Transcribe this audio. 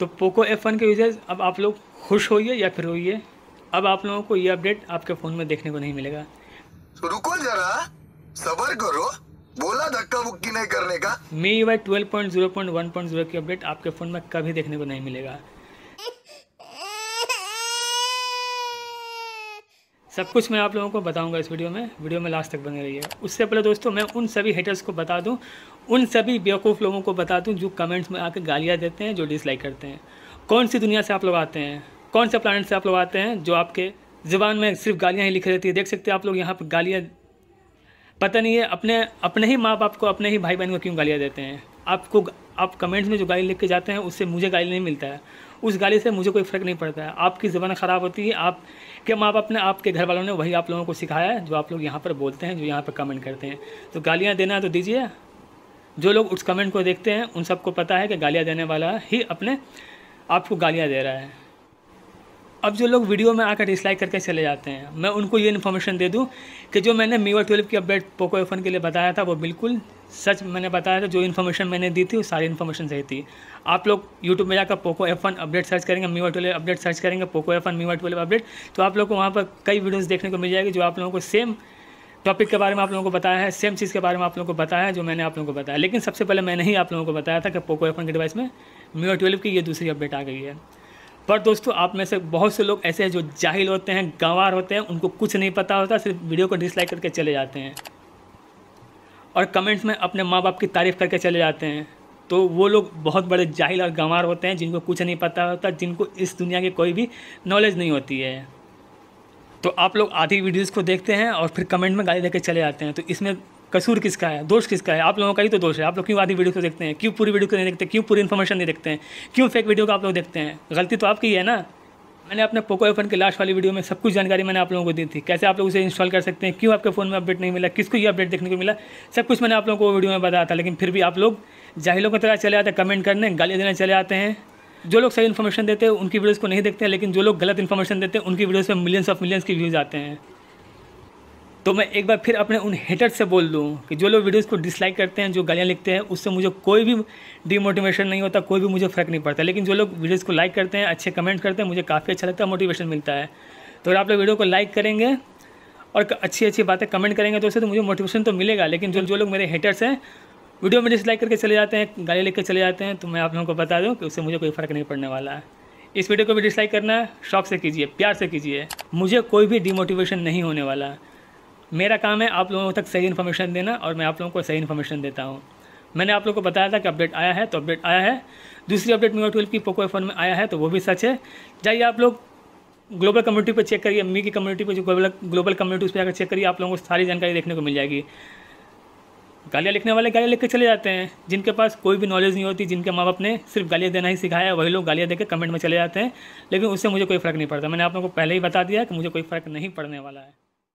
तो Poco F one के users अब आप लोग खुश होइए या फिर होइए अब आप लोगों को ये अपडेट आपके फ़ोन में देखने को नहीं मिलेगा तो रुको जरा सबर करो बोला धक्का मुक्की नहीं करने का MIUI twelve point zero point one point zero की अपडेट आपके फ़ोन में कभी देखने को नहीं मिलेगा सब कुछ मैं आप लोगों को बताऊंगा इस वीडियो में वीडियो में लास्ट तक बने रहिए उससे पहले दोस्तों मैं उन सभी हेटर्स को बता दूं उन सभी बेवकूफ़ लोगों को बता दूँ जो कमेंट्स में आकर गालियाँ देते हैं जो डिसलाइक करते हैं कौन सी दुनिया से आप लोग आते हैं कौन से प्लानट से आप लोग आते हैं जो आपके जबान में सिर्फ गालियाँ ही लिख रहती है देख सकते हैं आप लोग यहाँ पर गालियाँ पता नहीं है अपने अपने ही माँ बाप को अपने ही भाई बहन को क्यों गालियाँ देते हैं आपको आप कमेंट्स में जो गाली लिख के जाते हैं उससे मुझे गाली नहीं मिलता है उस गाली से मुझे कोई फ़र्क नहीं पड़ता है आपकी ज़बान ख़राब होती है आपके माँ बाप ने आपके घर वालों ने वही आप लोगों को सिखाया है जो आप लोग यहाँ पर बोलते हैं जो यहाँ पर कमेंट करते हैं तो गालियाँ देना तो दीजिए जो लोग उस कमेंट को देखते हैं उन सबको पता है कि गालियाँ देने वाला ही अपने आपको गालियाँ दे रहा है अब जो लोग वीडियो में आकर डिसलाइक करके चले जाते हैं मैं उनको ये इन्फॉर्मेशन दे दूं कि जो मैंने मीवा ट्वेल्व की अपडेट पोको एफ के लिए बताया था वो बिल्कुल सच मैंने बताया था जो इन्फॉर्मेशन मैंने दी थी वो सारी इन्फॉर्मेशन सही थी आप लोग यूट्यूब में जाकर पोको एफ अपडेट सर्च करेंगे मीवा ट्वेल्व अपडेट सर्च करेंगे पोको एफ मीवा ट्वेल्व अपडेट तो आप लोग को वहाँ पर कई वीडियोज़ देखने को मिल जाएगी जो आप लोगों को सेम टॉपिक के बारे में आप लोगों को बताया है सेम चीज़ के बारे में आप लोगों को बताया है जो मैंने आप लोगों को बताया लेकिन सबसे पहले मैंने ही आप लोगों को बताया था कि पोको एफ के डिवाइस में मीओ ट्वेल्व की ये दूसरी अपडेट आ गई है पर दोस्तों आप में से बहुत से लोग ऐसे हैं जो जाहिल होते हैं गंवार होते हैं उनको कुछ नहीं पता होता सिर्फ वीडियो को डिसलाइक करके चले जाते हैं और कमेंट्स में अपने माँ बाप की तारीफ़ करके चले जाते हैं तो वो लोग बहुत बड़े जाहिल और गंवार होते हैं जिनको कुछ नहीं पता होता जिनको इस दुनिया की कोई भी नॉलेज नहीं होती है तो आप लोग आधी वीडियोज़ को देखते हैं और फिर कमेंट में गाली देकर चले जाते हैं तो इसमें कसूर किसका है दोष किसका है आप लोगों का ही तो दोष है आप लोग क्यों आधी वीडियो को देखते हैं क्यों पूरी वीडियो को नहीं देखते क्यों पूरी इन्फॉर्मेशन नहीं देखते हैं क्यों फेक वीडियो को आप लोग देखते हैं गलती तो आपकी है ना मैंने अपने पोको एफ के लास्ट वाली वीडियो में सब कुछ जानकारी मैंने आप लोगों को दी थी कैसे आप लोग उसे इंस्टॉल कर सकते हैं क्यों आपके फ़ोन में अपडेट नहीं मिला किसको ये अपडेट देखने को मिला सब कुछ मैंने आप लोगों को वीडियो में बताया था लेकिन फिर भी आप लोग जाहिलों की तरह चले आते कमेंट करने गाली देने चले आते हैं जो लोग सही इन्फॉर्मेशन देते हैं उनकी वीडियोज़ को नहीं देखते हैं लेकिन जो लोग गलत इन्फॉर्मेशन देते हैं उनकी वीडियोज़ पर मिलियंस ऑफ मिलियंस की व्यूज़ आते हैं तो मैं एक बार फिर अपने उन हेटर्स से बोल दूँ कि जो लोग वीडियोज़ को डिसलाइक करते हैं जो गालियाँ लिखते हैं उससे मुझे कोई भी डिमोटिवेशन नहीं होता कोई भी मुझे फ़र्क नहीं पड़ता लेकिन जो लोग वीडियोज़ को लाइक करते हैं अच्छे कमेंट करते हैं मुझे काफ़ी अच्छा लगता है मोटिवेशन मिलता है तो अगर आप लोग वीडियो को लाइक करेंगे और अच्छी अच्छी बातें कमेंट करेंगे तो उससे तो मुझे मोटिवेशन तो मिलेगा लेकिन जो जो लोग मेरे हेटर्स हैं वीडियो में डिसलाइक करके चले जाते हैं गाली लेकर चले जाते हैं तो मैं आप लोगों को बता दूं कि उससे मुझे कोई फ़र्क नहीं पड़ने वाला है इस वीडियो को भी डिसलाइक करना शौक से कीजिए प्यार से कीजिए मुझे कोई भी डिमोटिवेशन नहीं होने वाला मेरा काम है आप लोगों तक सही इन्फॉर्मेशन देना और मैं आप लोगों को सही इन्फॉर्मेशन देता हूँ मैंने आप लोगों को बताया था कि अपडेट आया है तो अपडेट आया है दूसरी अपडेट मीओ ट्वेल्व की पोको फोन में आया है तो वो भी सच है जाइए आप लोग ग्लोबल कम्युनिटी पर चेक करिए मी की कम्युनिटी पर जो ग्लोबल ग्लोबल कम्युनिटी उस पर जाकर चेक करिए आप लोगों को सारी जानकारी देखने को मिल जाएगी गालियाँ लिखने वाले गालियाँ लिख के चले जाते हैं जिनके पास कोई भी नॉलेज नहीं होती जिनके माँ बाप ने सिर्फ गालियाँ देना ही सिखाया है वही लोग गालियाँ देकर कमेंट में चले जाते हैं लेकिन उससे मुझे कोई फ़र्क नहीं पड़ता मैंने आप लोगों को पहले ही बता दिया कि मुझे कोई फ़र्क नहीं पड़ने वाला है